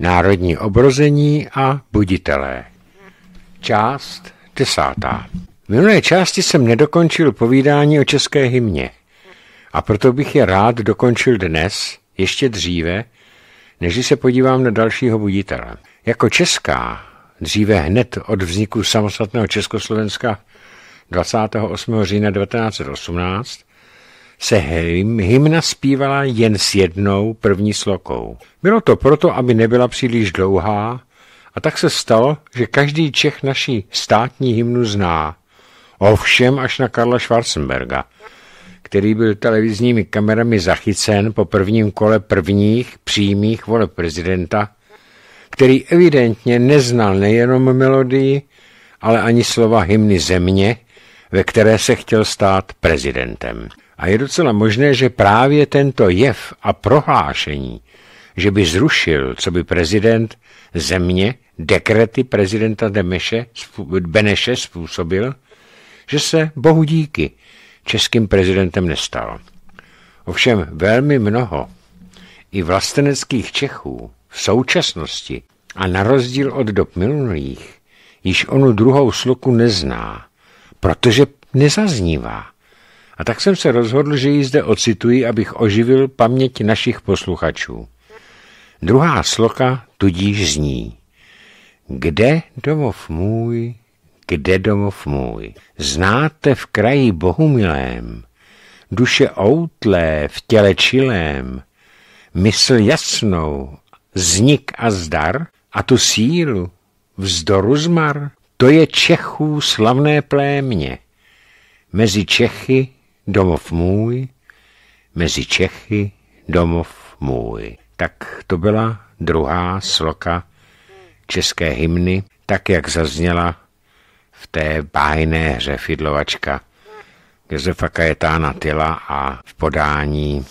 Národní obrození a buditelé. Část desátá. V minulé části jsem nedokončil povídání o české hymně a proto bych je rád dokončil dnes, ještě dříve, než se podívám na dalšího buditele. Jako česká, dříve hned od vzniku samostatného Československa 28. října 1918, se hymna zpívala jen s jednou první slokou. Bylo to proto, aby nebyla příliš dlouhá, a tak se stalo, že každý Čech naší státní hymnu zná. Ovšem až na Karla Schwarzenberga, který byl televizními kamerami zachycen po prvním kole prvních přímých voleb prezidenta, který evidentně neznal nejenom melodii, ale ani slova hymny země, ve které se chtěl stát prezidentem. A je docela možné, že právě tento jev a prohlášení, že by zrušil, co by prezident země, dekrety prezidenta Demeše, Beneše způsobil, že se bohu díky českým prezidentem nestal. Ovšem velmi mnoho i vlasteneckých Čechů v současnosti a na rozdíl od dob minulých již onu druhou sloku nezná, protože nezaznívá. A tak jsem se rozhodl, že ji zde ocituji, abych oživil paměť našich posluchačů. Druhá sloka tudíž zní. Kde domov můj, kde domov můj? Znáte v kraji bohumilém, duše outlé, v těle čilém, mysl jasnou, znik a zdar a tu sílu, vzdoru zmar, to je Čechů slavné plémě. Mezi Čechy domov můj, mezi Čechy, domov můj. Tak to byla druhá sloka české hymny, tak jak zazněla v té bájné hře Fidlovačka Josefa Kajetána Tyla a v podání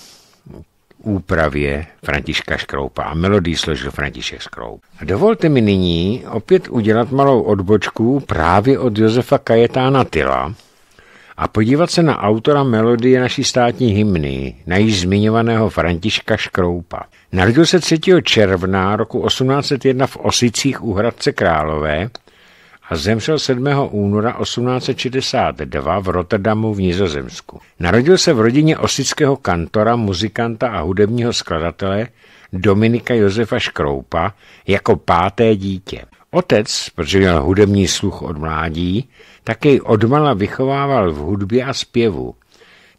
úpravě Františka Škroupa a melodii složil František Škroup. A dovolte mi nyní opět udělat malou odbočku právě od Josefa Kajetána Tyla, a podívat se na autora melodie naší státní hymny, na již zmiňovaného Františka Škroupa. Narodil se 3. června roku 1801 v Osicích u Hradce Králové a zemřel 7. února 1862 v Rotterdamu v Nizozemsku. Narodil se v rodině osického kantora, muzikanta a hudebního skladatele Dominika Josefa Škroupa jako páté dítě. Otec, protože měl hudební sluch od mládí, také odmala vychovával v hudbě a zpěvu,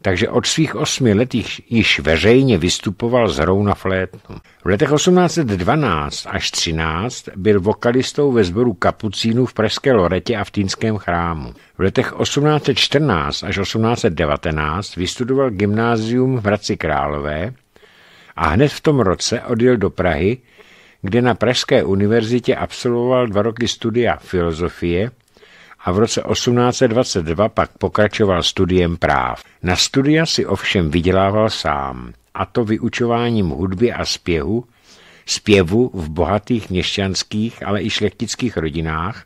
takže od svých osmi let již veřejně vystupoval z hrou na flétnu. V letech 1812 až 13 byl vokalistou ve sboru kapucínů v Pražské Loretě a v Týnském chrámu. V letech 1814 až 1819 vystudoval gymnázium v Hradci Králové a hned v tom roce odjel do Prahy, kde na Pražské univerzitě absolvoval dva roky studia filozofie – a v roce 1822 pak pokračoval studiem práv. Na studia si ovšem vydělával sám, a to vyučováním hudby a zpěhu, zpěvu v bohatých měšťanských, ale i šlechtických rodinách,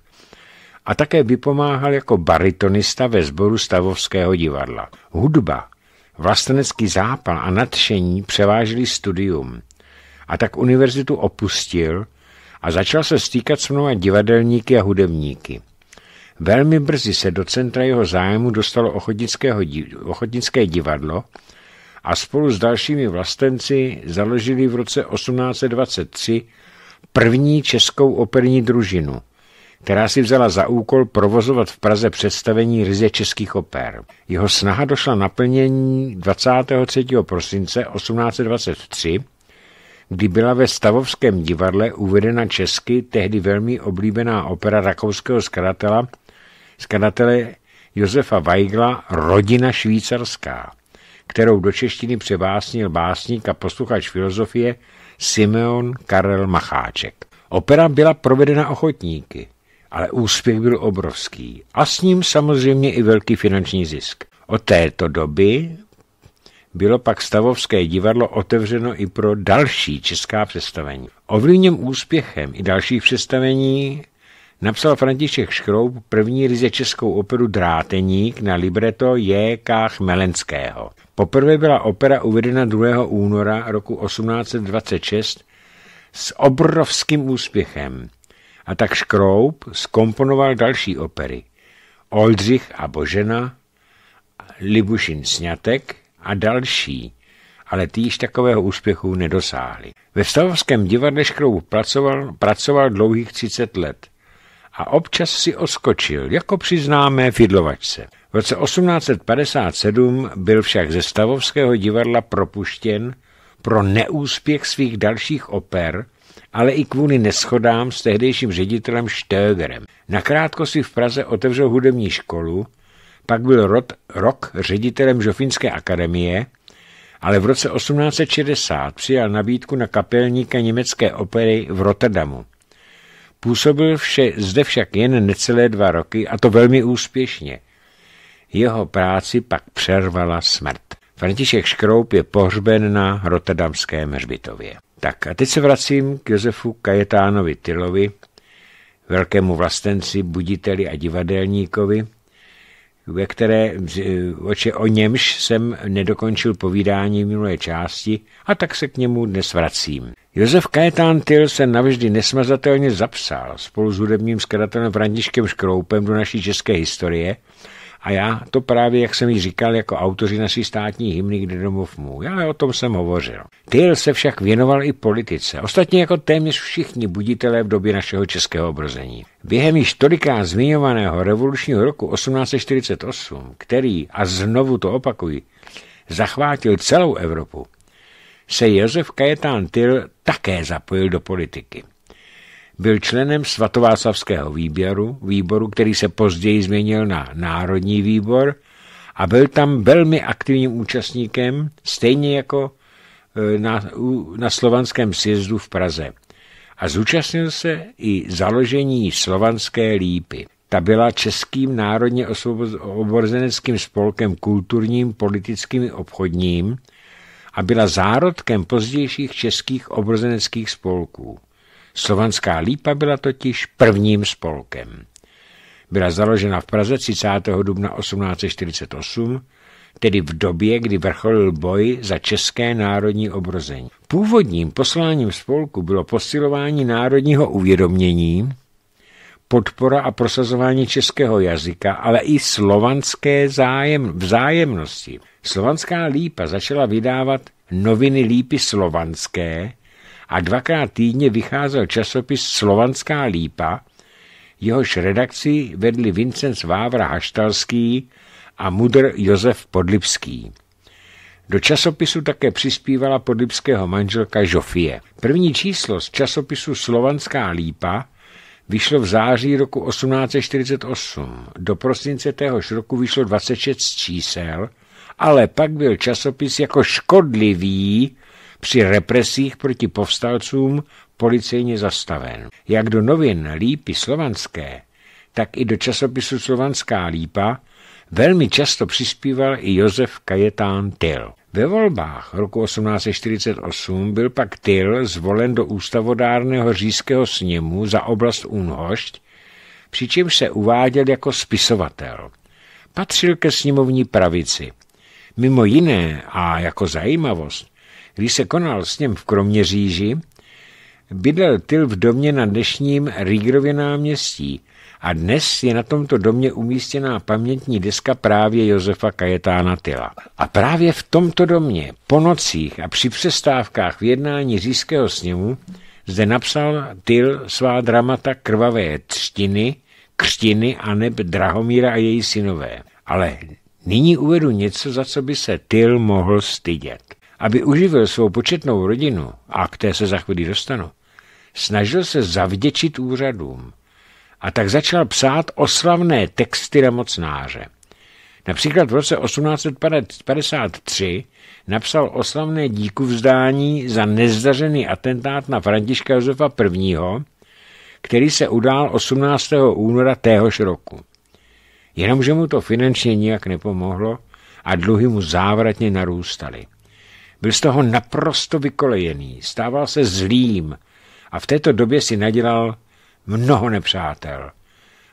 a také vypomáhal jako baritonista ve sboru Stavovského divadla. Hudba, vlastenecký zápal a nadšení převážili studium a tak univerzitu opustil a začal se stýkat s mnoha divadelníky a hudebníky. Velmi brzy se do centra jeho zájmu dostalo ochotnické divadlo a spolu s dalšími vlastenci založili v roce 1823 první českou operní družinu, která si vzala za úkol provozovat v Praze představení ryze českých oper. Jeho snaha došla naplnění 23. prosince 1823 kdy byla ve Stavovském divadle uvedena česky tehdy velmi oblíbená opera rakouského skratela skladatele Josefa Weigla Rodina švýcarská, kterou do češtiny převásnil básník a posluchač filozofie Simeon Karel Macháček. Opera byla provedena ochotníky, ale úspěch byl obrovský a s ním samozřejmě i velký finanční zisk. Od této doby bylo pak Stavovské divadlo otevřeno i pro další česká představení. Ovlivněm úspěchem i dalších představení napsal František Škroub první ryze českou operu Dráteník na libreto J.K. Chmelenského. Poprvé byla opera uvedena 2. února roku 1826 s obrovským úspěchem. A tak Škroub skomponoval další opery. Oldřich a Božena, Libušin snětek a další, ale ty již takového úspěchu nedosáhly. Ve Stavovském divadle Škroub pracoval, pracoval dlouhých 30 let – a občas si oskočil, jako přiznáme fidlovačce. V roce 1857 byl však ze Stavovského divadla propuštěn pro neúspěch svých dalších oper, ale i kvůli neschodám s tehdejším ředitelem Stögerem. Nakrátko si v Praze otevřel hudební školu, pak byl rod, rok ředitelem Žofinské akademie, ale v roce 1860 přijal nabídku na kapelníka německé opery v Rotterdamu. Působil vše, zde však jen necelé dva roky a to velmi úspěšně. Jeho práci pak přervala smrt. František Škroup je pohřben na Rotterdamském hřbitově. Tak a teď se vracím k Josefu Kajetánovi Tylovi, velkému vlastenci, buditeli a divadelníkovi, ve které, o němž jsem nedokončil povídání v minulé části a tak se k němu dnes vracím. Josef Kajetán Tyl se navždy nesmazatelně zapsal spolu s hudebním skladatelem Františkem Škroupem do naší české historie a já to právě, jak jsem ji říkal, jako autoři naší státní hymny, kde domov mu. Já o tom jsem hovořil. Tyl se však věnoval i politice, ostatně jako téměř všichni buditelé v době našeho českého obrození. Během již tolikrát zmiňovaného revolučního roku 1848, který, a znovu to opakuji, zachvátil celou Evropu, se Josef Kajetán Tyl také zapojil do politiky. Byl členem svatováclavského výběru, výboru, který se později změnil na Národní výbor a byl tam velmi aktivním účastníkem, stejně jako e, na, na slovanském sjezdu v Praze. A zúčastnil se i založení slovanské lípy. Ta byla Českým národně oborzeneckým spolkem kulturním, politickým i obchodním a byla zárodkem pozdějších českých obrozeneckých spolků. Slovanská lípa byla totiž prvním spolkem. Byla založena v Praze 30. dubna 1848, tedy v době, kdy vrcholil boj za české národní obrození. Původním posláním spolku bylo posilování národního uvědomění, podpora a prosazování českého jazyka, ale i slovanské zájem, vzájemnosti. Slovanská lípa začala vydávat noviny lípy slovanské, a dvakrát týdně vycházel časopis Slovanská lípa, jehož redakci vedli Vincenc Vávra Haštalský a mudr Josef Podlipský. Do časopisu také přispívala podlipského manželka Žofie. První číslo z časopisu Slovanská lípa vyšlo v září roku 1848. Do prosince téhož roku vyšlo 26 čísel, ale pak byl časopis jako škodlivý při represích proti povstalcům policejně zastaven. Jak do novin Lípy slovanské, tak i do časopisu Slovanská lípa velmi často přispíval i Josef Kajetán Tyl. Ve volbách roku 1848 byl pak Tyl zvolen do ústavodárného říšského sněmu za oblast Unhošť, přičemž se uváděl jako spisovatel. Patřil ke sněmovní pravici. Mimo jiné a jako zajímavost když se konal ním v Kroměříži, bydlel Tyl v domě na dnešním Rígrově náměstí a dnes je na tomto domě umístěná pamětní deska právě Josefa Kajetána Tyla. A právě v tomto domě po nocích a při přestávkách v jednání říšského sněmu zde napsal Tyl svá dramata krvavé třtiny, křtiny a neb Drahomíra a její synové. Ale nyní uvedu něco, za co by se Tyl mohl stydět aby uživil svou početnou rodinu, a k té se za chvíli dostanu, snažil se zavděčit úřadům. A tak začal psát oslavné texty na mocnáře. Například v roce 1853 napsal oslavné díku vzdání za nezdařený atentát na Františka Josefa I., který se udál 18. února téhož roku. Jenomže mu to finančně nijak nepomohlo a dluhy mu závratně narůstaly. Byl z toho naprosto vykolejený, stával se zlým a v této době si nadělal mnoho nepřátel.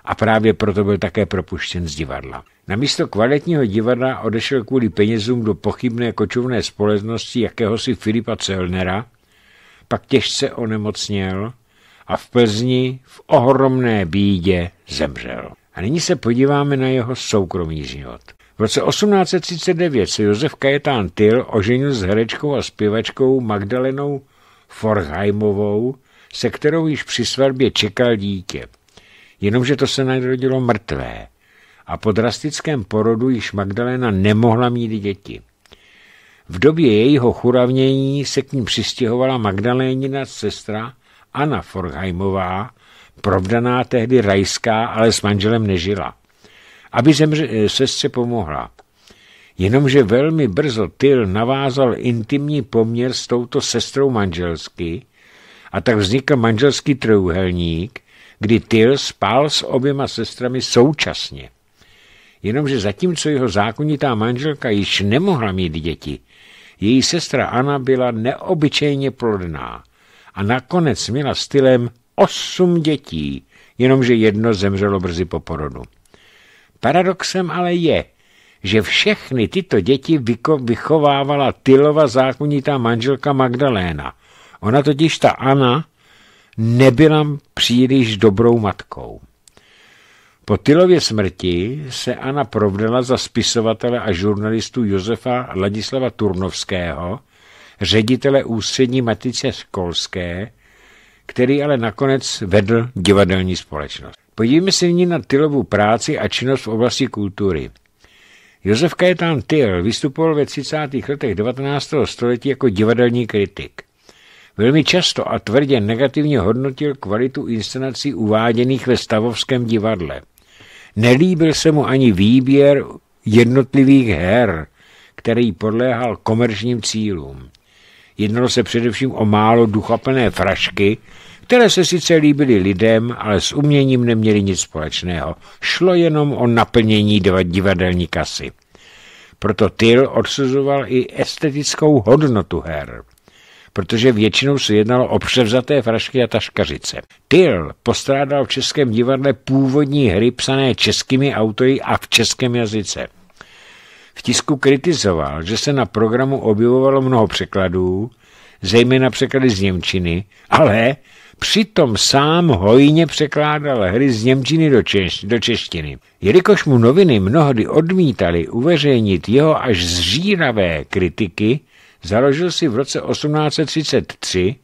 A právě proto byl také propuštěn z divadla. Na místo kvalitního divadla odešel kvůli penězům do pochybné kočovné společnosti jakéhosi Filipa Celnera, pak těžce onemocněl a v Plzni v ohromné bídě zemřel. A nyní se podíváme na jeho soukromý život. V roce 1839 se Josef Kajetán Tyl oženil s herečkou a zpěvačkou Magdalenou Forheimovou, se kterou již při svatbě čekal dítě. Jenomže to se narodilo mrtvé a po drastickém porodu již Magdalena nemohla mít děti. V době jejího churavnění se k ní přistěhovala Magdalénina sestra Anna Forheimová, provdaná tehdy rajská, ale s manželem nežila aby zemře, eh, sestře pomohla. Jenomže velmi brzo Tyl navázal intimní poměr s touto sestrou manželsky a tak vznikl manželský trojuhelník, kdy Tyl spál s oběma sestrami současně. Jenomže zatímco jeho zákonitá manželka již nemohla mít děti, její sestra Anna byla neobyčejně plodná a nakonec měla stylem osm dětí, jenomže jedno zemřelo brzy po porodu. Paradoxem ale je, že všechny tyto děti vychovávala Tylova zákonitá manželka Magdaléna. Ona totiž, ta Anna, nebyla příliš dobrou matkou. Po Tylově smrti se Anna provdala za spisovatele a žurnalistu Josefa Ladislava Turnovského, ředitele ústřední matice školské, který ale nakonec vedl divadelní společnost. Podívejme se nyní na Tylovu práci a činnost v oblasti kultury. Josef Kajetán Tyl vystupoval ve 30. letech 19. století jako divadelní kritik. Velmi často a tvrdě negativně hodnotil kvalitu inscenací uváděných ve stavovském divadle. Nelíbil se mu ani výběr jednotlivých her, který podléhal komerčním cílům. Jednalo se především o málo duchaplné frašky, které se sice líbily lidem, ale s uměním neměly nic společného. Šlo jenom o naplnění divadelní kasy. Proto Tyl odsuzoval i estetickou hodnotu her protože většinou se jednalo o převzaté frašky a taškařice. Tyl postrádal v českém divadle původní hry psané českými autory a v českém jazyce. V tisku kritizoval, že se na programu objevovalo mnoho překladů, zejména překlady z Němčiny, ale přitom sám hojně překládal hry z Němčiny do, češ, do češtiny. Jelikož mu noviny mnohdy odmítali uveřejnit jeho až zříravé kritiky, založil si v roce 1833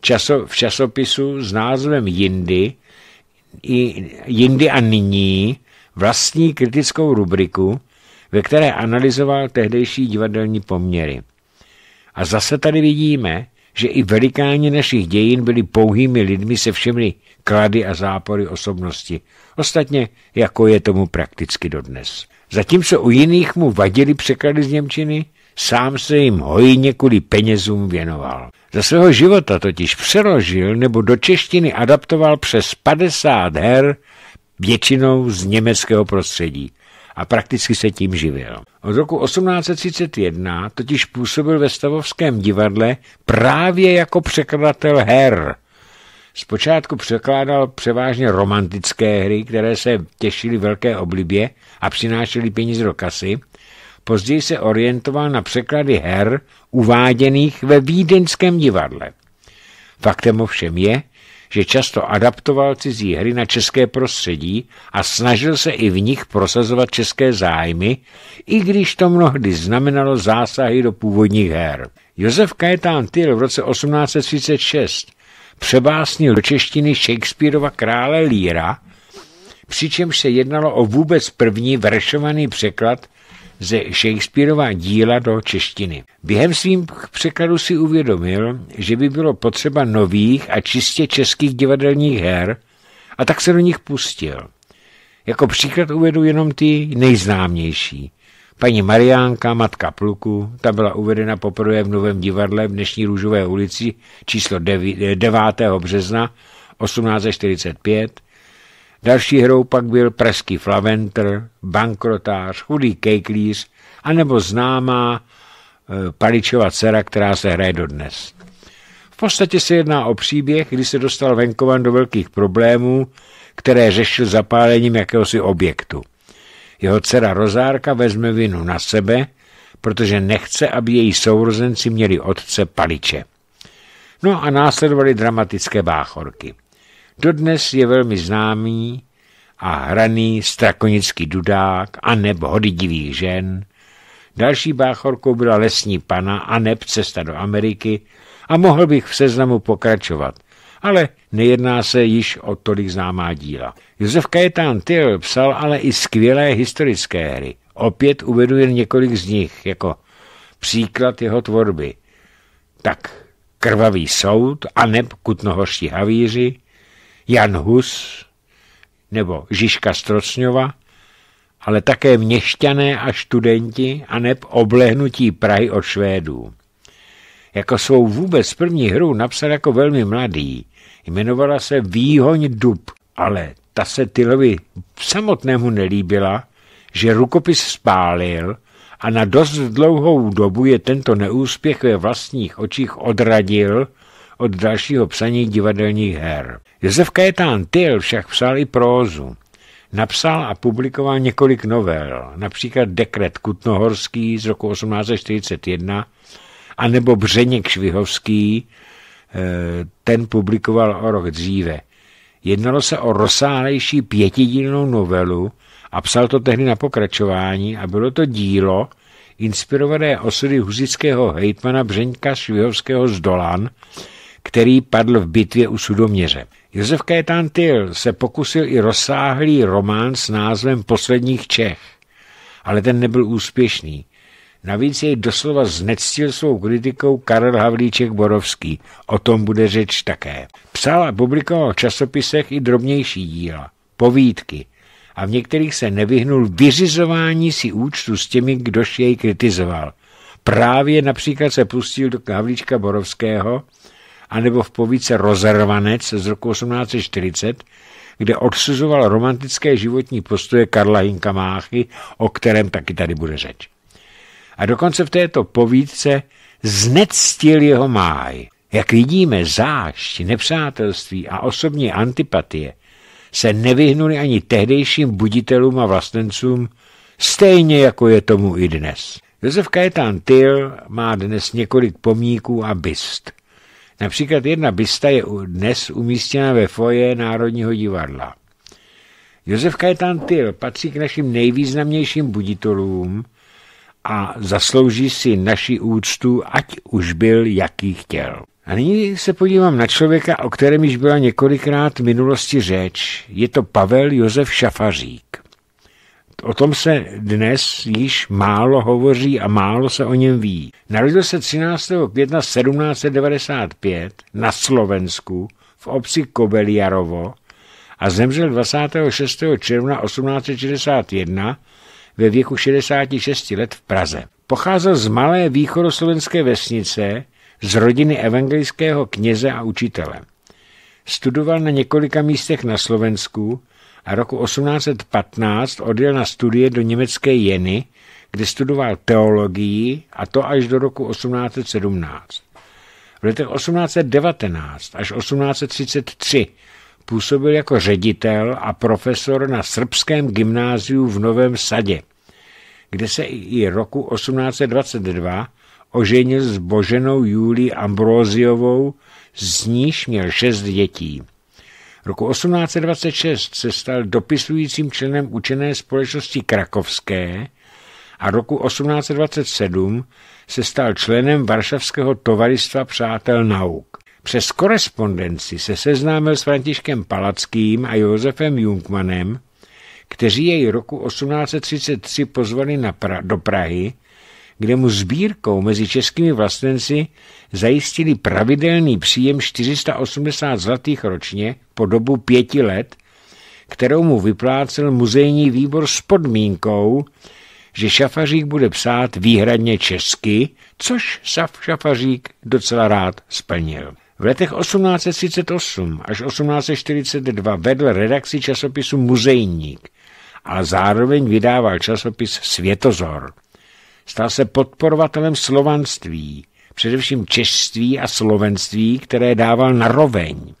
časo, v časopisu s názvem Jindy, i, Jindy a nyní vlastní kritickou rubriku, ve které analyzoval tehdejší divadelní poměry. A zase tady vidíme, že i velikáni našich dějin byli pouhými lidmi se všemi klady a zápory osobnosti, ostatně jako je tomu prakticky dodnes. Zatímco u jiných mu vadili překlady z Němčiny, sám se jim hojně kvůli penězům věnoval. Za svého života totiž přeložil nebo do češtiny adaptoval přes 50 her, většinou z německého prostředí – a prakticky se tím živil. Od roku 1831 totiž působil ve Stavovském divadle právě jako překladatel her. Zpočátku překládal převážně romantické hry, které se těšily velké oblibě a přinášely peníze do kasy. Později se orientoval na překlady her uváděných ve Vídeňském divadle. Faktem ovšem je, že často adaptoval cizí hry na české prostředí a snažil se i v nich prosazovat české zájmy, i když to mnohdy znamenalo zásahy do původních her. Josef Kajetán Tyl v roce 1836 přebásnil do češtiny Shakespeareova krále Líra, přičemž se jednalo o vůbec první veršovaný překlad ze Shakespeareova díla do češtiny. Během svým překladu si uvědomil, že by bylo potřeba nových a čistě českých divadelních her a tak se do nich pustil. Jako příklad uvedu jenom ty nejznámější. Paní Mariánka, matka pluku, ta byla uvedena poprvé v Novém divadle v dnešní Růžové ulici číslo 9. března 1845. Další hrou pak byl pražský flaventr, bankrotář, chudý kejklíř, nebo známá e, paličova dcera, která se hraje dodnes. V podstatě se jedná o příběh, kdy se dostal venkovan do velkých problémů, které řešil zapálením jakéhosi objektu. Jeho dcera Rozárka vezme vinu na sebe, protože nechce, aby její sourozenci měli otce paliče. No a následovaly dramatické báchorky. Dodnes je velmi známý a hraný strakonický dudák a nebo hody divých žen. Další báchorkou byla lesní pana a neb cesta do Ameriky a mohl bych v seznamu pokračovat, ale nejedná se již o tolik známá díla. Josef Kajetán Tyl psal ale i skvělé historické hry. Opět uvedu jen několik z nich jako příklad jeho tvorby. Tak Krvavý soud a neb kutnohoští havíři, Jan Hus nebo Žižka Strocňova, ale také měšťané a studenti a neb oblehnutí Prahy od Švédů. Jako svou vůbec první hru napsal jako velmi mladý. Jmenovala se Výhoň dub, ale ta se Tylovi samotnému nelíbila, že rukopis spálil a na dost dlouhou dobu je tento neúspěch ve vlastních očích odradil od dalšího psaní divadelních her. Josef Kajetán Tyl však psal i prózu. Napsal a publikoval několik novel, například Dekret Kutnohorský z roku 1841, nebo Břeněk Švihovský, eh, ten publikoval o rok dříve. Jednalo se o rozsáhlejší pětidílnou novelu a psal to tehdy na pokračování a bylo to dílo, inspirované osudy huzického hejtmana Břeňka Švihovského z Dolan, který padl v bitvě u Sudoměře. Josef Kajetán Tyl se pokusil i rozsáhlý román s názvem Posledních Čech, ale ten nebyl úspěšný. Navíc jej doslova znectil svou kritikou Karel Havlíček Borovský. O tom bude řeč také. Psal a publikoval v časopisech i drobnější díla, povídky a v některých se nevyhnul vyřizování si účtu s těmi, kdož jej kritizoval. Právě například se pustil do Havlíčka Borovského, anebo v povíce Rozervanec z roku 1840, kde odsuzoval romantické životní postoje Karla Hinka Máchy, o kterém taky tady bude řeč. A dokonce v této povídce znectil jeho máj. Jak vidíme, zášť, nepřátelství a osobní antipatie se nevyhnuli ani tehdejším buditelům a vlastencům, stejně jako je tomu i dnes. Josef Kajetán Tyl má dnes několik pomníků a byst. Například jedna bysta je dnes umístěna ve foje Národního divadla. Josef Kajetán Tyl patří k našim nejvýznamnějším buditelům a zaslouží si naši úctu, ať už byl, jaký chtěl. A nyní se podívám na člověka, o kterém již byla několikrát v minulosti řeč. Je to Pavel Josef Šafařík. O tom se dnes již málo hovoří a málo se o něm ví. Narodil se 13. května 1795 na Slovensku v obci Kobeliarovo a zemřel 26. června 1861 ve věku 66 let v Praze. Pocházel z malé východoslovenské vesnice z rodiny evangelického kněze a učitele. Studoval na několika místech na Slovensku, a roku 1815 odjel na studie do německé Jeny, kde studoval teologii a to až do roku 1817. V letech 1819 až 1833 působil jako ředitel a profesor na srbském gymnáziu v Novém Sadě, kde se i roku 1822 oženil s Boženou Julí Ambróziovou, z níž měl šest dětí. Roku 1826 se stal dopisujícím členem učené společnosti Krakovské a roku 1827 se stal členem Varšavského tovaristva přátel nauk. Přes korespondenci se seznámil s Františkem Palackým a Josefem Jungmanem, kteří jej roku 1833 pozvali na pra- do Prahy, kde mu sbírkou mezi českými vlastenci zajistili pravidelný příjem 480 zlatých ročně po dobu pěti let, kterou mu vyplácel muzejní výbor s podmínkou, že Šafařík bude psát výhradně česky, což Sav Šafařík docela rád splnil. V letech 1838 až 1842 vedl redakci časopisu Muzejník, a zároveň vydával časopis Světozor stal se podporovatelem slovanství, především češství a slovenství, které dával na roveň.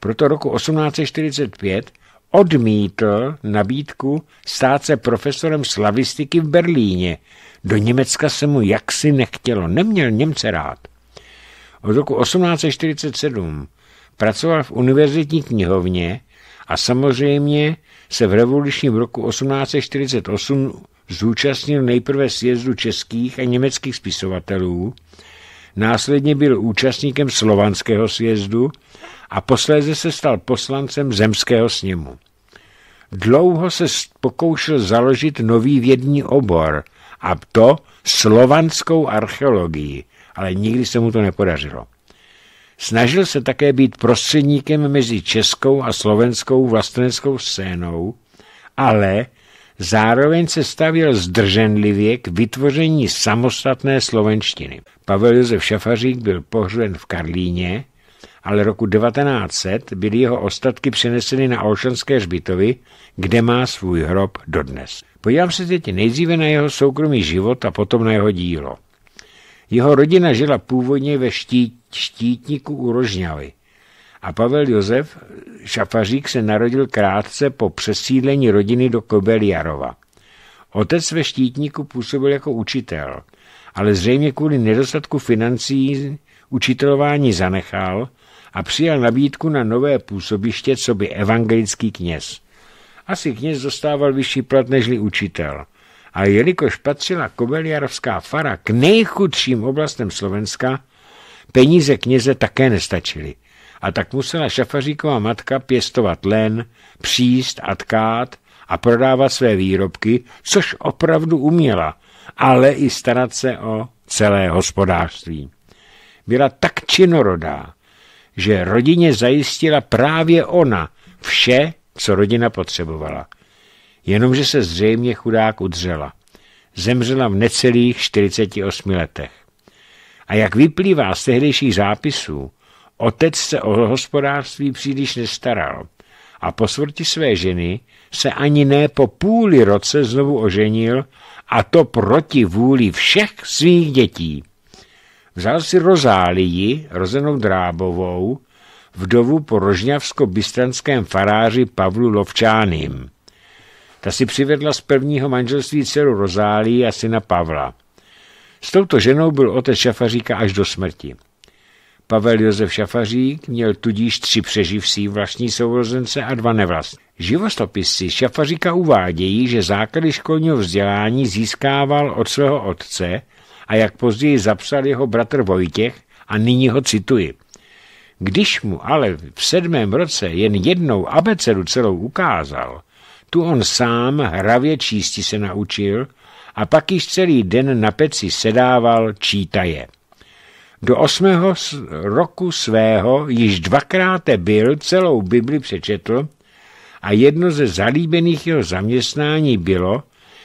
Proto roku 1845 odmítl nabídku stát se profesorem slavistiky v Berlíně. Do Německa se mu jaksi nechtělo, neměl Němce rád. Od roku 1847 pracoval v univerzitní knihovně a samozřejmě se v revolučním roku 1848 zúčastnil nejprve sjezdu českých a německých spisovatelů, následně byl účastníkem slovanského sjezdu a posléze se stal poslancem zemského sněmu. Dlouho se pokoušel založit nový vědní obor, a to slovanskou archeologii, ale nikdy se mu to nepodařilo. Snažil se také být prostředníkem mezi českou a slovenskou vlasteneckou scénou, ale Zároveň se stavil zdrženlivě k vytvoření samostatné slovenštiny. Pavel Josef Šafařík byl pohřben v Karlíně, ale roku 1900 byly jeho ostatky přeneseny na Olšanské žbitovy, kde má svůj hrob dodnes. Podívám se teď nejdříve na jeho soukromý život a potom na jeho dílo. Jeho rodina žila původně ve štít, štítníku u Rožňavy a Pavel Josef Šafařík se narodil krátce po přesídlení rodiny do Kobeliarova. Otec ve štítníku působil jako učitel, ale zřejmě kvůli nedostatku financí učitelování zanechal a přijal nabídku na nové působiště, co by evangelický kněz. Asi kněz dostával vyšší plat nežli učitel. A jelikož patřila Kobeliarovská fara k nejchudším oblastem Slovenska, peníze kněze také nestačily – a tak musela šafaříková matka pěstovat len, příst a tkát a prodávat své výrobky, což opravdu uměla, ale i starat se o celé hospodářství. Byla tak činorodá, že rodině zajistila právě ona vše, co rodina potřebovala. Jenomže se zřejmě chudák udřela. Zemřela v necelých 48 letech. A jak vyplývá z tehdejších zápisů, Otec se o hospodářství příliš nestaral a po smrti své ženy se ani ne po půli roce znovu oženil a to proti vůli všech svých dětí. Vzal si Rozálii, rozenou Drábovou, vdovu po rožňavsko-bystranském faráři Pavlu Lovčáním. Ta si přivedla z prvního manželství dceru Rozálii a syna Pavla. S touto ženou byl otec šafaříka až do smrti. Pavel Josef Šafařík měl tudíž tři přeživší vlastní sourozence a dva nevlastní. Živostopisci Šafaříka uvádějí, že základy školního vzdělání získával od svého otce a jak později zapsal jeho bratr Vojtěch a nyní ho cituji. Když mu ale v sedmém roce jen jednou abecedu celou ukázal, tu on sám hravě čísti se naučil a pak již celý den na peci sedával čítaje. Do osmého roku svého již dvakrát byl, celou Bibli přečetl a jedno ze zalíbených jeho zaměstnání bylo,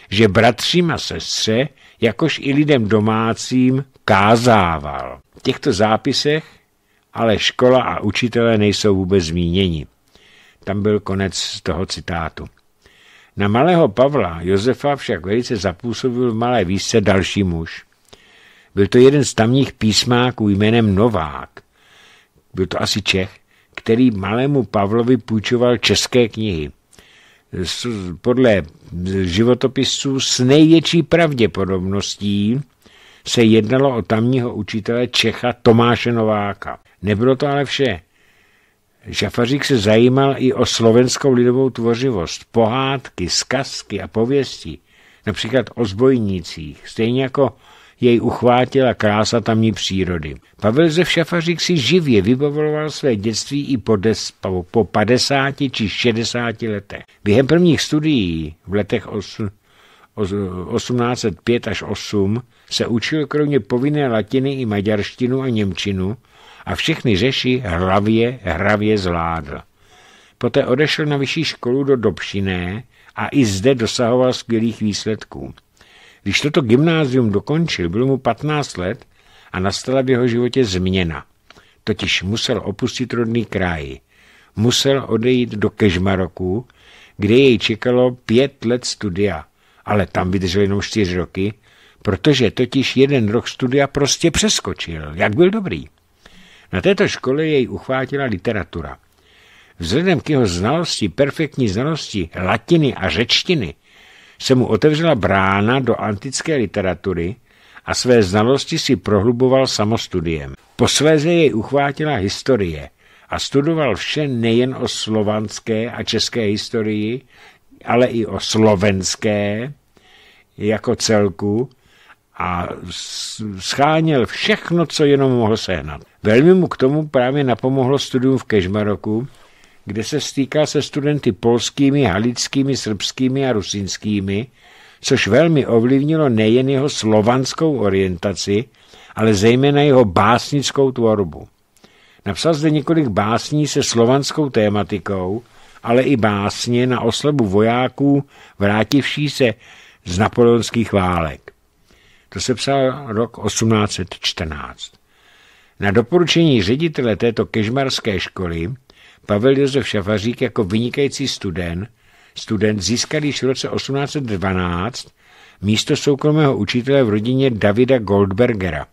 že bratřím a sestře, jakož i lidem domácím, kázával. V těchto zápisech ale škola a učitelé nejsou vůbec zmíněni. Tam byl konec toho citátu. Na malého Pavla Josefa však velice zapůsobil v malé výšce další muž. Byl to jeden z tamních písmáků jménem Novák. Byl to asi Čech, který malému Pavlovi půjčoval české knihy. Podle životopisců s největší pravděpodobností se jednalo o tamního učitele Čecha Tomáše Nováka. Nebylo to ale vše. Žafařík se zajímal i o slovenskou lidovou tvořivost, pohádky, zkazky a pověsti, například o zbojnících, stejně jako jej uchvátila krása tamní přírody. Pavel ze Šafařík si živě vybavoval své dětství i po, des, po, po 50 či 60 letech. Během prvních studií v letech 8, 1805 až 8 se učil kromě povinné latiny i maďarštinu a němčinu a všechny řeši hravě, hravě zvládl. Poté odešel na vyšší školu do Dobšiné a i zde dosahoval skvělých výsledků. Když toto gymnázium dokončil, bylo mu 15 let a nastala v jeho životě změna. Totiž musel opustit rodný kraj. Musel odejít do Kežmaroku, kde jej čekalo pět let studia. Ale tam vydržel jenom čtyři roky, protože totiž jeden rok studia prostě přeskočil, jak byl dobrý. Na této škole jej uchvátila literatura. Vzhledem k jeho znalosti, perfektní znalosti latiny a řečtiny, se mu otevřela brána do antické literatury a své znalosti si prohluboval samostudiem. Posléze jej uchvátila historie a studoval vše nejen o slovanské a české historii, ale i o slovenské jako celku a scháněl všechno, co jenom mohl sehnat. Velmi mu k tomu právě napomohlo studium v Kežmaroku, kde se stýká se studenty polskými, halickými, srbskými a rusinskými, což velmi ovlivnilo nejen jeho slovanskou orientaci, ale zejména jeho básnickou tvorbu. Napsal zde několik básní se slovanskou tématikou, ale i básně na oslabu vojáků vrátivší se z napoleonských válek. To se psal rok 1814. Na doporučení ředitele této kežmarské školy Pavel Josef Šafařík jako vynikající student, student získal již v roce 1812 místo soukromého učitele v rodině Davida Goldbergera.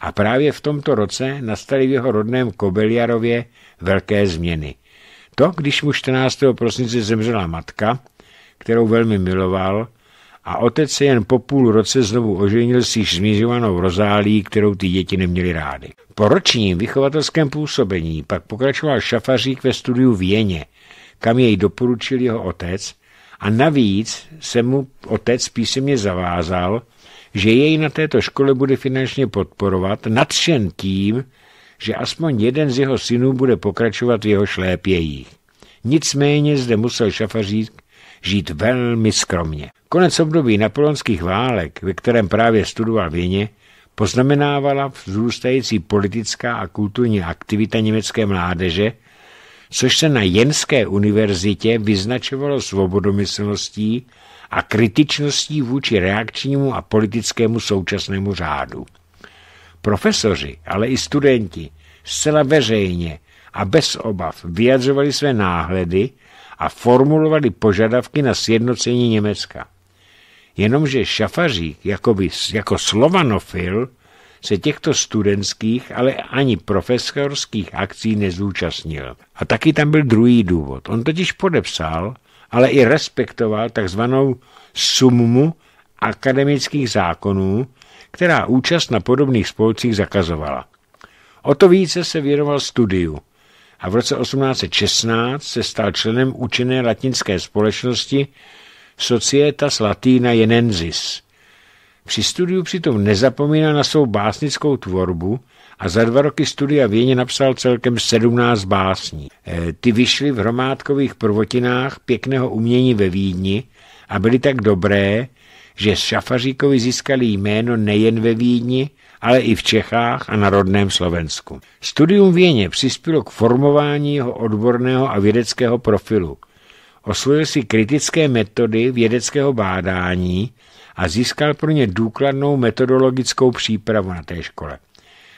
A právě v tomto roce nastaly v jeho rodném Kobeliarově velké změny. To, když mu 14. prosince zemřela matka, kterou velmi miloval, a otec se jen po půl roce znovu oženil s již zmizovanou Rozálí, kterou ty děti neměly rády. Po ročním vychovatelském působení pak pokračoval Šafařík ve studiu v Jeně, kam jej doporučil jeho otec a navíc se mu otec písemně zavázal, že jej na této škole bude finančně podporovat, nadšen tím, že aspoň jeden z jeho synů bude pokračovat v jeho šlépějích. Nicméně zde musel Šafařík žít velmi skromně. Konec období napoleonských válek, ve kterém právě studoval Věně, poznamenávala vzrůstající politická a kulturní aktivita německé mládeže, což se na Jenské univerzitě vyznačovalo svobodomyslností a kritičností vůči reakčnímu a politickému současnému řádu. Profesoři, ale i studenti zcela veřejně a bez obav vyjadřovali své náhledy a formulovali požadavky na sjednocení Německa. Jenomže Šafařík jakoby, jako slovanofil se těchto studentských, ale ani profesorských akcí nezúčastnil. A taky tam byl druhý důvod. On totiž podepsal, ale i respektoval takzvanou sumu akademických zákonů, která účast na podobných spolcích zakazovala. O to více se věnoval studiu – a v roce 1816 se stal členem účinné latinské společnosti Societas Latina Jenensis. Při studiu přitom nezapomínal na svou básnickou tvorbu a za dva roky studia v Jeně napsal celkem 17 básní. E, ty vyšly v hromádkových prvotinách pěkného umění ve Vídni a byly tak dobré, že Šafaříkovi získali jméno nejen ve Vídni, ale i v Čechách a na rodném Slovensku. Studium Jeně přispělo k formování jeho odborného a vědeckého profilu. Osvojil si kritické metody vědeckého bádání a získal pro ně důkladnou metodologickou přípravu na té škole.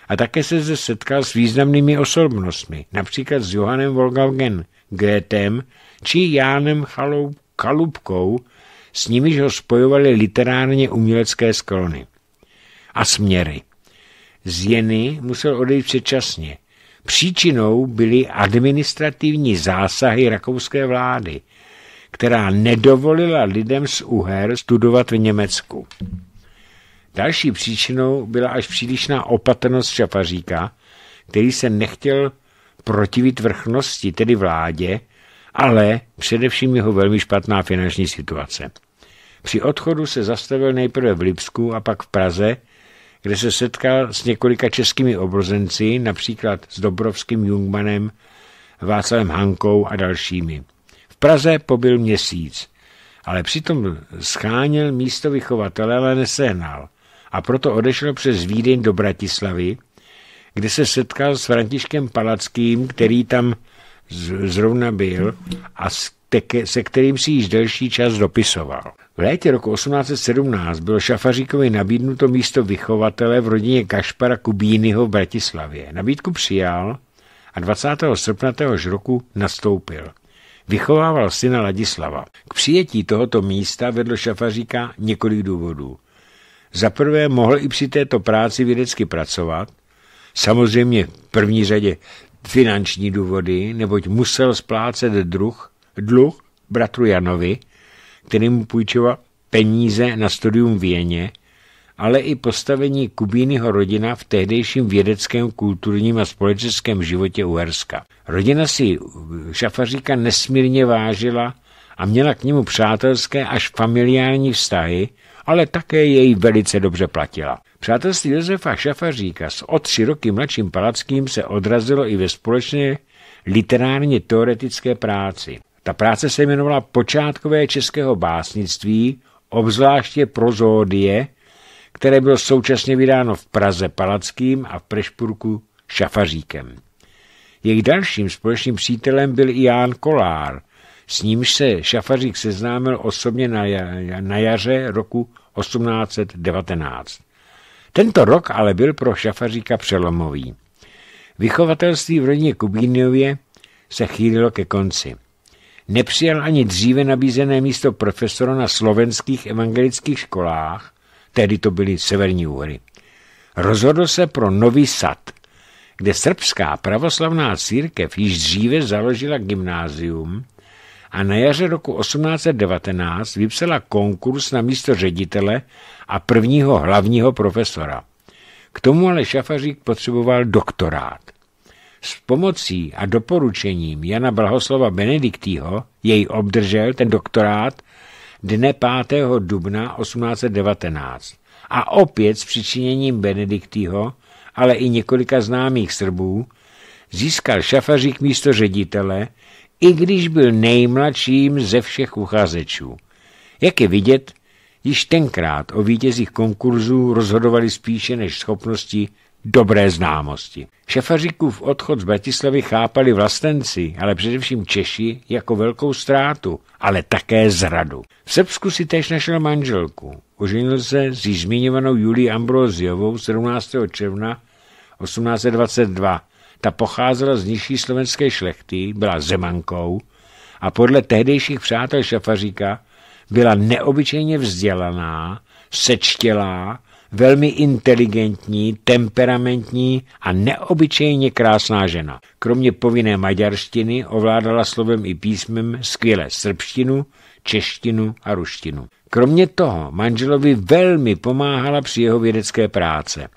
A také se zde setkal s významnými osobnostmi, například s Johanem Wolfgangem Goethem či Jánem Chalou Kalubkou, s nimiž ho spojovaly literárně umělecké sklony a směry z Jeny musel odejít předčasně. Příčinou byly administrativní zásahy rakouské vlády, která nedovolila lidem z Uher studovat v Německu. Další příčinou byla až přílišná opatrnost Šafaříka, který se nechtěl protivit vrchnosti, tedy vládě, ale především jeho velmi špatná finanční situace. Při odchodu se zastavil nejprve v Lipsku a pak v Praze, kde se setkal s několika českými obrozenci, například s Dobrovským Jungmanem, Václavem Hankou a dalšími. V Praze pobyl měsíc, ale přitom scháněl místo vychovatele, ale nesehnal a proto odešel přes Vídeň do Bratislavy, kde se setkal s Františkem Palackým, který tam zrovna byl a s se kterým si již delší čas dopisoval. V létě roku 1817 bylo Šafaříkovi nabídnuto místo vychovatele v rodině Kašpara Kubínyho v Bratislavě. Nabídku přijal a 20. srpna téhož roku nastoupil. Vychovával syna Ladislava. K přijetí tohoto místa vedlo Šafaříka několik důvodů. Za prvé mohl i při této práci vědecky pracovat, samozřejmě v první řadě finanční důvody, neboť musel splácet druh dluh bratru Janovi, který mu půjčoval peníze na studium v Jeně, ale i postavení Kubínyho rodina v tehdejším vědeckém, kulturním a společenském životě Uherska. Rodina si Šafaříka nesmírně vážila a měla k němu přátelské až familiární vztahy, ale také jej velice dobře platila. Přátelství Josefa Šafaříka s o tři roky mladším Palackým se odrazilo i ve společné literárně teoretické práci. Ta práce se jmenovala Počátkové českého básnictví, obzvláště prozódie, které bylo současně vydáno v Praze Palackým a v Prešpurku Šafaříkem. Jejich dalším společným přítelem byl i Ján Kolár, s nímž se Šafařík seznámil osobně na jaře roku 1819. Tento rok ale byl pro Šafaříka přelomový. Vychovatelství v rodině Kubínově se chýlilo ke konci nepřijal ani dříve nabízené místo profesora na slovenských evangelických školách, tedy to byly Severní úhry. Rozhodl se pro Nový Sad, kde srbská pravoslavná církev již dříve založila gymnázium a na jaře roku 1819 vypsala konkurs na místo ředitele a prvního hlavního profesora. K tomu ale Šafařík potřeboval doktorát. S pomocí a doporučením Jana Blahoslova Benediktýho jej obdržel ten doktorát dne 5. dubna 1819 a opět s přičiněním Benediktýho, ale i několika známých Srbů, získal šafařík místo ředitele, i když byl nejmladším ze všech uchazečů. Jak je vidět, již tenkrát o vítězích konkurzů rozhodovali spíše než schopnosti dobré známosti. Šefaříkův odchod z Bratislavy chápali vlastenci, ale především Češi, jako velkou ztrátu, ale také zradu. V Srbsku si tež našel manželku. Oženil se s již zmíněvanou Julii Ambroziovou 17. června 1822. Ta pocházela z nižší slovenské šlechty, byla zemankou a podle tehdejších přátel Šafaříka byla neobyčejně vzdělaná, sečtělá velmi inteligentní, temperamentní a neobyčejně krásná žena. Kromě povinné maďarštiny ovládala slovem i písmem skvěle srbštinu, češtinu a ruštinu. Kromě toho manželovi velmi pomáhala při jeho vědecké práce.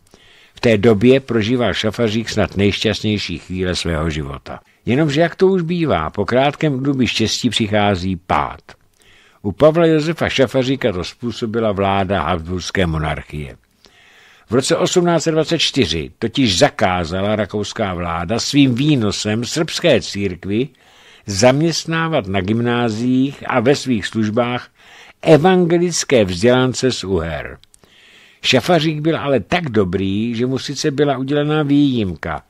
V té době prožíval šafařík snad nejšťastnější chvíle svého života. Jenomže jak to už bývá, po krátkém období štěstí přichází pád. U Pavla Josefa Šafaříka to způsobila vláda Habsburské monarchie. V roce 1824 totiž zakázala rakouská vláda svým výnosem srbské církvy zaměstnávat na gymnáziích a ve svých službách evangelické vzdělance z Uher. Šafařík byl ale tak dobrý, že mu sice byla udělená výjimka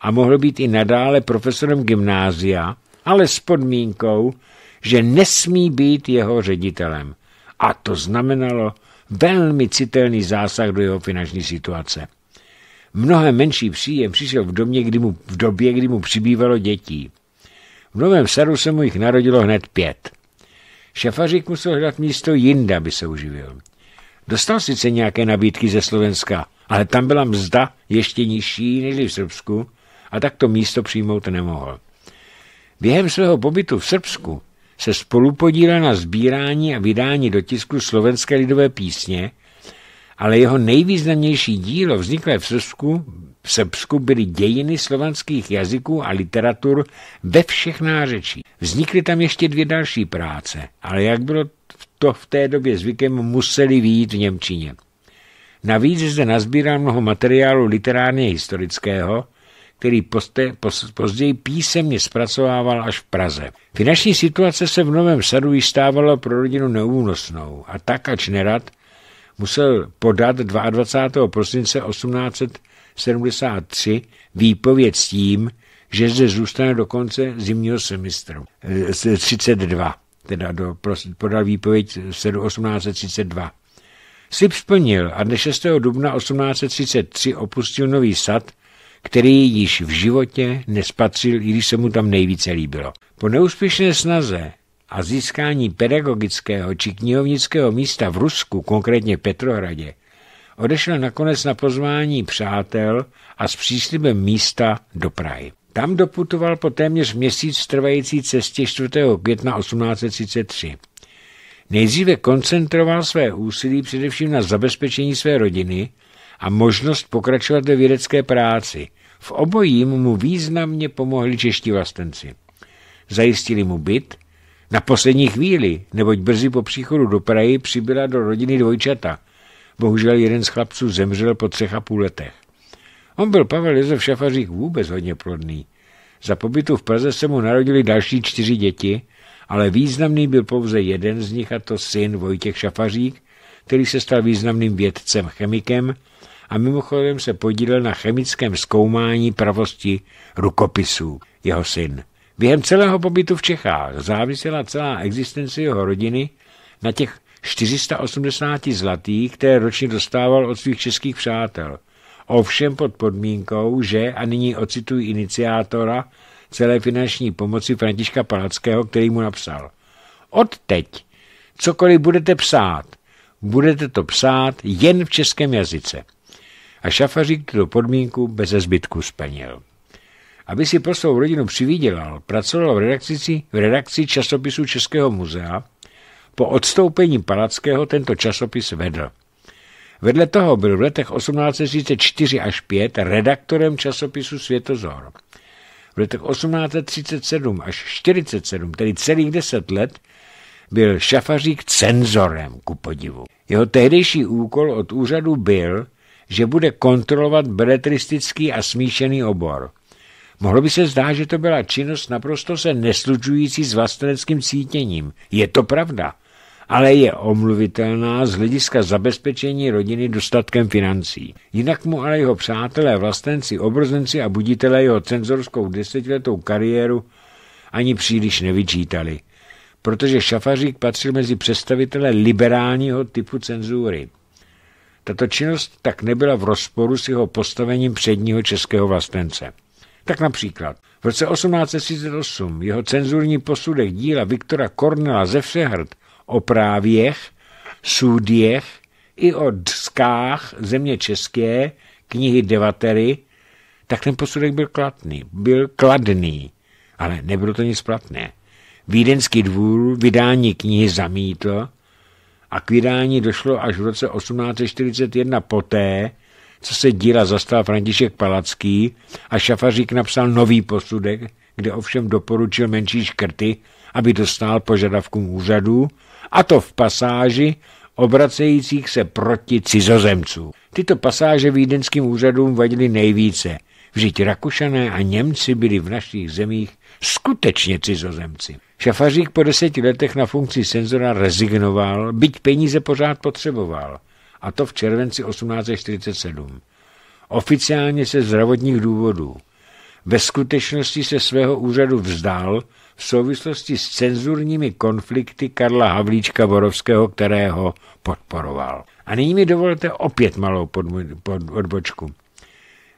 a mohl být i nadále profesorem gymnázia, ale s podmínkou, že nesmí být jeho ředitelem. A to znamenalo velmi citelný zásah do jeho finanční situace. Mnohem menší příjem přišel v, domě, kdy mu, v době, kdy mu přibývalo dětí. V Novém Sadu se mu jich narodilo hned pět. Šefařík musel hledat místo jinde, aby se uživil. Dostal sice nějaké nabídky ze Slovenska, ale tam byla mzda ještě nižší než v Srbsku a tak to místo přijmout nemohl. Během svého pobytu v Srbsku se spolupodílel na sbírání a vydání do tisku slovenské lidové písně, ale jeho nejvýznamnější dílo vzniklé v Srbsku, v Srbsku byly dějiny slovanských jazyků a literatur ve všech nářečí. Vznikly tam ještě dvě další práce, ale jak bylo to v té době zvykem, museli výjít v Němčině. Navíc zde nazbíral mnoho materiálu literárně historického, který poste, poz, později písemně zpracovával až v Praze. Finanční situace se v Novém sadu již stávala pro rodinu neúnosnou a tak, ač nerad, musel podat 22. prosince 1873 výpověď s tím, že zde zůstane do konce zimního semestru 32, e, teda do, podal výpověď 1832. Slib splnil a dne 6. dubna 1833 opustil Nový Sad který již v životě nespatřil, i když se mu tam nejvíce líbilo. Po neúspěšné snaze a získání pedagogického či knihovnického místa v Rusku, konkrétně Petrohradě, odešel nakonec na pozvání přátel a s příslibem místa do Prahy. Tam doputoval po téměř měsíc trvající cestě 4. května 1833. Nejdříve koncentroval své úsilí především na zabezpečení své rodiny a možnost pokračovat ve vědecké práci. V obojím mu významně pomohli čeští vlastenci. Zajistili mu byt na poslední chvíli, neboť brzy po příchodu do Prahy přibyla do rodiny dvojčata. Bohužel jeden z chlapců zemřel po třech a půl letech. On byl Pavel Jezef Šafařík vůbec hodně plodný. Za pobytu v Praze se mu narodili další čtyři děti, ale významný byl pouze jeden z nich, a to syn Vojtěch Šafařík, který se stal významným vědcem, chemikem a mimochodem se podílel na chemickém zkoumání pravosti rukopisů jeho syn. Během celého pobytu v Čechách závisela celá existence jeho rodiny na těch 480 zlatých, které ročně dostával od svých českých přátel. Ovšem pod podmínkou, že, a nyní ocituji iniciátora celé finanční pomoci Františka Palackého, který mu napsal. Od teď, cokoliv budete psát, budete to psát jen v českém jazyce a šafařík tuto podmínku bez zbytku splnil. Aby si pro svou rodinu přivydělal, pracoval v redakci, v redakci časopisu Českého muzea, po odstoupení Palackého tento časopis vedl. Vedle toho byl v letech 1834 až 5 redaktorem časopisu Světozor. V letech 1837 až 47, tedy celých 10 let, byl šafařík cenzorem, ku podivu. Jeho tehdejší úkol od úřadu byl, že bude kontrolovat beletristický a smíšený obor. Mohlo by se zdát, že to byla činnost naprosto se neslučující s vlasteneckým cítěním. Je to pravda, ale je omluvitelná z hlediska zabezpečení rodiny dostatkem financí. Jinak mu ale jeho přátelé, vlastenci, obrozenci a buditelé jeho cenzorskou desetiletou kariéru ani příliš nevyčítali, protože Šafařík patřil mezi představitele liberálního typu cenzury. Tato činnost tak nebyla v rozporu s jeho postavením předního českého vlastence. Tak například v roce 1838 jeho cenzurní posudek díla Viktora Kornela ze Všehrd o právěch, súděch i o dskách země české, knihy Devatery, tak ten posudek byl kladný. Byl kladný, ale nebylo to nic platné. Vídeňský dvůr vydání knihy zamítl a k vydání došlo až v roce 1841 poté, co se díla zastal František Palacký a Šafařík napsal nový posudek, kde ovšem doporučil menší škrty, aby dostal požadavkům úřadů, a to v pasáži obracejících se proti cizozemcům. Tyto pasáže výdenským úřadům vadily nejvíce. Vždyť Rakušané a Němci byli v našich zemích skutečně cizozemci. Šafařík po deseti letech na funkci senzora rezignoval, byť peníze pořád potřeboval. A to v červenci 1847. Oficiálně se zdravotních důvodů. Ve skutečnosti se svého úřadu vzdal v souvislosti s cenzurními konflikty Karla Havlíčka Borovského, kterého podporoval. A nyní mi dovolte opět malou odbočku.